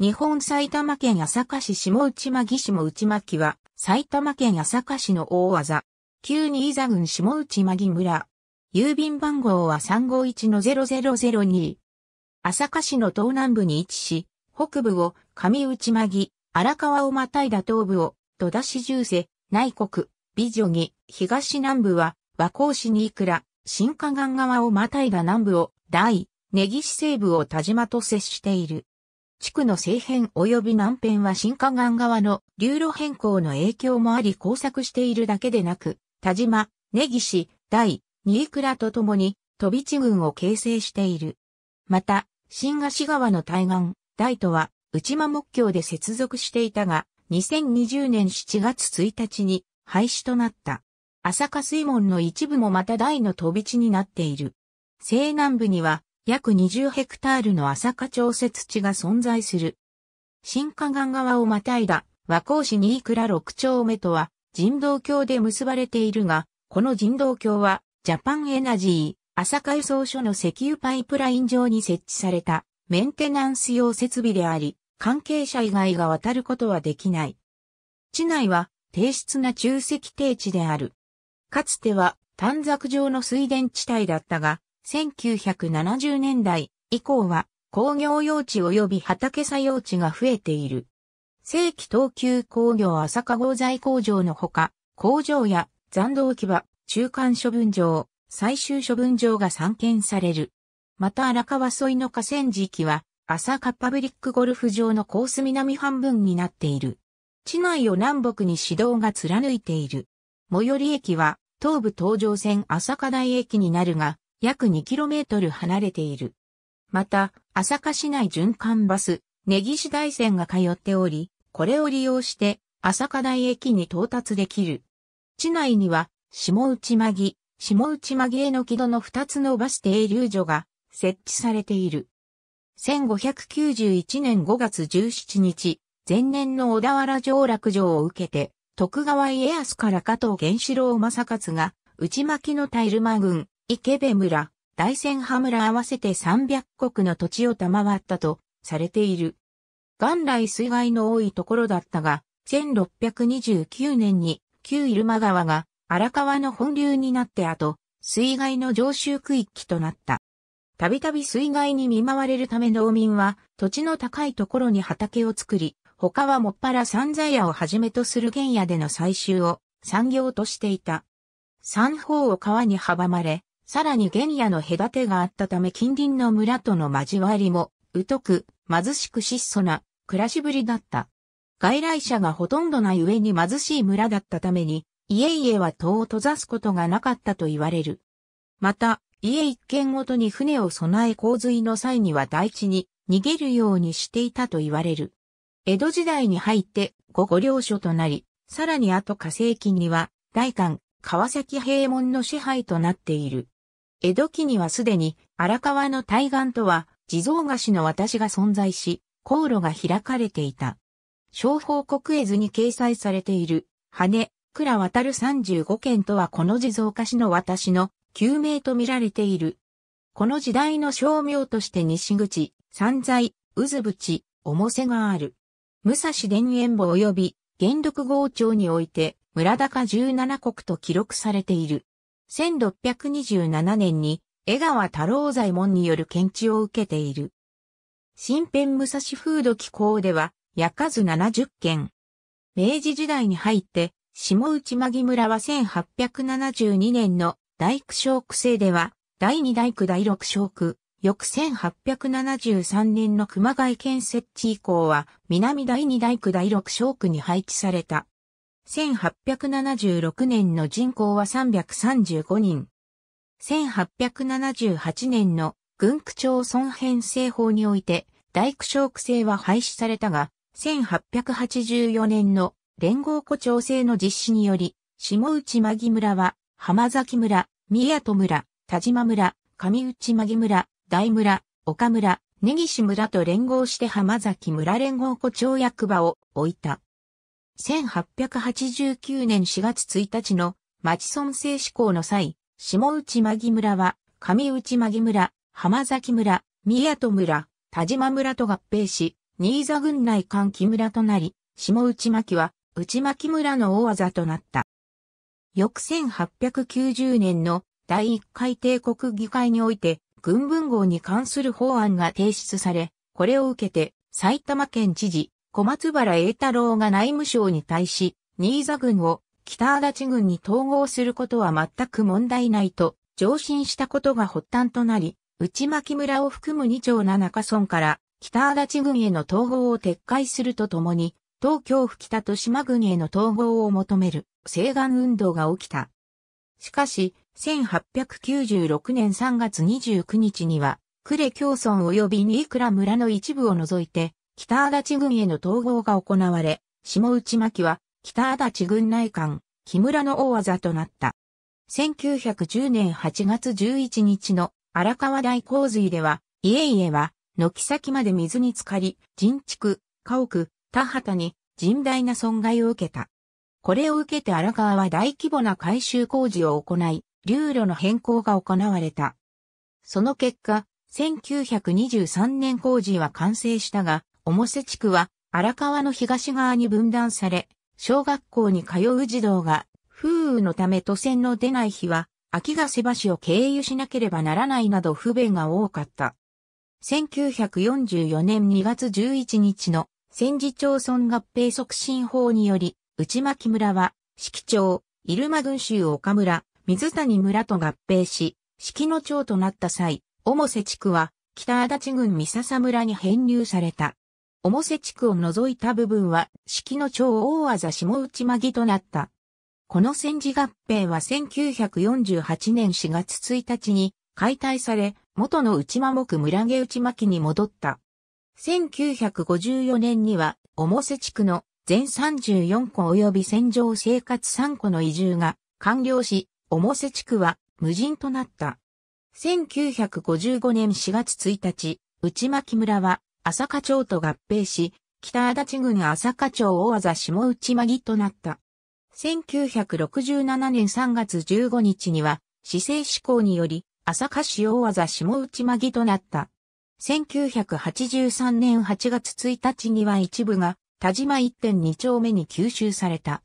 日本埼玉県朝霞市下内巻下内巻は、埼玉県朝霞市の大技、旧新座郡下内巻村。郵便番号は351-0002。朝霞市の東南部に位置し、北部を上内巻、荒川をまたいだ東部を戸田市重世、内国、美女木、東南部は和光市にいくら、新河岸側をまたいだ南部を大、根岸西部を田島と接している。地区の西辺及び南辺は新河岸側の流路変更の影響もあり交錯しているだけでなく、田島、根岸、大、新倉と共に、飛び地群を形成している。また、新河岸川の対岸、大都は、内間木橋で接続していたが、2020年7月1日に廃止となった。浅香水門の一部もまた大の飛び地になっている。西南部には、約20ヘクタールの浅香調節地が存在する。新河岸川をまたいだ和光市新倉六丁目とは人道橋で結ばれているが、この人道橋はジャパンエナジー、浅香輸送所の石油パイプライン上に設置されたメンテナンス用設備であり、関係者以外が渡ることはできない。地内は低質な中石低地である。かつては短冊状の水田地帯だったが、1970年代以降は工業用地及び畑作用地が増えている。正規東急工業朝香合材工場のほか、工場や残土置き場、中間処分場、最終処分場が散見される。また荒川沿いの河川敷は、朝香パブリックゴルフ場のコース南半分になっている。地内を南北に市道が貫いている。最寄り駅は、東武東上線浅香台駅になるが、約 2km 離れている。また、朝霞市内循環バス、根岸大線が通っており、これを利用して、朝霞台駅に到達できる。市内には、下内間木、下内間木への木戸の2つのバス停留所が設置されている。1591年5月17日、前年の小田原城落城を受けて、徳川家康から加藤源四郎正勝が、内巻のタイルマ軍、池部村、大仙波村合わせて300国の土地を賜ったとされている。元来水害の多いところだったが、1629年に旧入間川が荒川の本流になって後、水害の常習区域となった。たびたび水害に見舞われるため農民は土地の高いところに畑を作り、他はもっぱら山材屋をはじめとする原野での採集を産業としていた。三方を川に阻まれ、さらに原野の隔てがあったため近隣の村との交わりも、疎く、貧しく質素な、暮らしぶりだった。外来者がほとんどない上に貧しい村だったために、家々は戸を閉ざすことがなかったと言われる。また、家一軒ごとに船を備え洪水の際には大地に逃げるようにしていたと言われる。江戸時代に入って五五領所となり、さらに後火星期には、大官、川崎平門の支配となっている。江戸期にはすでに荒川の対岸とは地蔵菓子の私が存在し、航路が開かれていた。商法国絵図に掲載されている、羽、倉渡る35件とはこの地蔵菓子の私の救命と見られている。この時代の商名として西口、三在、渦淵、重瀬がある。武蔵田園部及び元禄郷町において、村高17国と記録されている。1627年に江川太郎左衛門による検知を受けている。新編武蔵風土機構では、か数70件。明治時代に入って、下内間木村は1872年の大工小区制では、第二大工第六小区、翌1873年の熊谷建設地以降は、南第二大工第六小区に配置された。1876年の人口は335人。1878年の軍区町村編成法において、大区省区制は廃止されたが、1884年の連合区町制の実施により、下内牧村は、浜崎村、宮戸村、田島村、上内牧村、大村、岡村、根岸村と連合して浜崎村連合湖町役場を置いた。1889年4月1日の町村制施行の際、下内牧村は上内牧村、浜崎村、宮戸村、田島村と合併し、新座郡内関木村となり、下内牧は内牧村の大技となった。翌1890年の第1回帝国議会において、軍文号に関する法案が提出され、これを受けて埼玉県知事、小松原栄太郎が内務省に対し、新座軍を北足立軍に統合することは全く問題ないと上申したことが発端となり、内巻村を含む二丁七か村から北足立軍への統合を撤回するとともに、東京府北と島軍への統合を求める西岸運動が起きた。しかし、1896年3月29日には、呉京村及び新倉村の一部を除いて、北足立郡への統合が行われ、下内巻は北足立郡内間、木村の大技となった。1910年8月11日の荒川大洪水では、家々は、軒先まで水に浸かり、人畜、家屋、田畑に甚大な損害を受けた。これを受けて荒川は大規模な改修工事を行い、流路の変更が行われた。その結果、1923年工事は完成したが、表瀬地区は荒川の東側に分断され、小学校に通う児童が、風雨のため都線の出ない日は、秋ヶ瀬橋を経由しなければならないなど不便が多かった。1944年2月11日の戦時町村合併促進法により、内牧村は、四季町、入間群衆岡村、水谷村と合併し、四季の町となった際、表瀬地区は、北足立郡三笹村に編入された。表瀬地区を除いた部分は、式の超大技下内間木となった。この戦時合併は1948年4月1日に解体され、元の内間木村毛内巻に戻った。1954年には、表瀬地区の全34個及び戦場生活3個の移住が完了し、表瀬地区は無人となった。1955年4月1日、内巻村は朝霞町と合併し、北足立郡朝霞町大技下内間木となった。1967年3月15日には、市政施行により、朝霞市大技下内間木となった。1983年8月1日には一部が、田島1.2丁目に吸収された。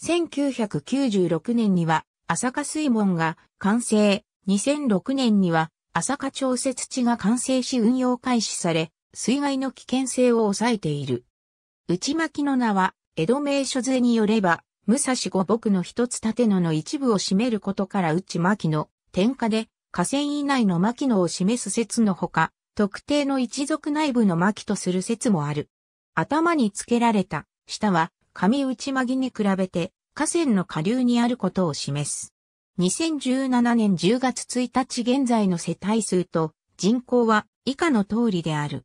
1996年には、朝霞水門が完成。2006年には、朝霞調節地が完成し運用開始され、水害の危険性を抑えている。内巻の名は、江戸名所税によれば、武蔵五木の一つ建野の一部を占めることから内巻の天下で、河川以内の巻野を示す説のほか、特定の一族内部の巻とする説もある。頭につけられた、下は、上内巻に比べて、河川の下流にあることを示す。2017年10月1日現在の世帯数と人口は以下の通りである。